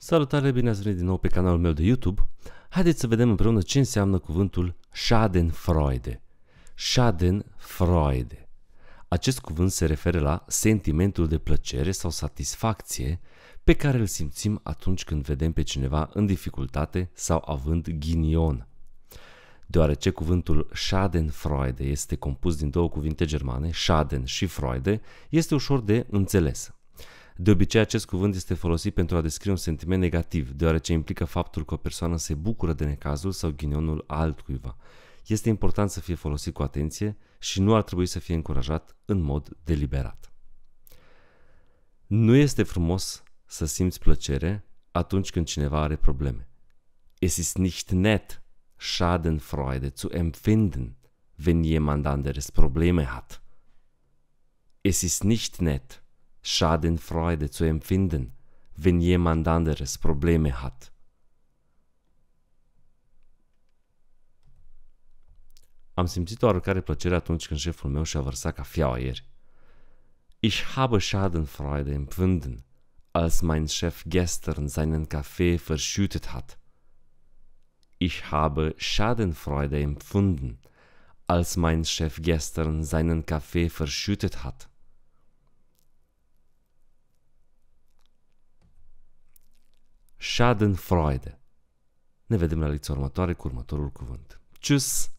Salutare, bine ați venit din nou pe canalul meu de YouTube. Haideți să vedem împreună ce înseamnă cuvântul Schadenfreude. Schadenfreude. Acest cuvânt se referă la sentimentul de plăcere sau satisfacție pe care îl simțim atunci când vedem pe cineva în dificultate sau având ghinion. Deoarece cuvântul Schadenfreude este compus din două cuvinte germane, Schaden și Freude, este ușor de înțeles. De obicei, acest cuvânt este folosit pentru a descrie un sentiment negativ, deoarece implică faptul că o persoană se bucură de necazul sau ghinionul altcuiva. Este important să fie folosit cu atenție și nu ar trebui să fie încurajat în mod deliberat. Nu este frumos să simți plăcere atunci când cineva are probleme. Es ist nicht nett, Schadenfreude zu empfinden, wenn jemand anderes Probleme hat. Es ist nicht nett, Schadenfreude zu empfinden, wenn jemand anderes Probleme hat. Am simțit oarecare plăcere atunci când șeful meu și-a vărsat cafeaua ieri. Ich habe Schadenfreude empfunden, als mein Chef gestern seinen Kaffee verschüttet hat. Ich habe Schadenfreude empfunden, als mein Chef gestern seinen Kaffee verschüttet hat. Schadenfreude. Ne vedem la lecția următoare cu următorul cuvânt. Tschüss!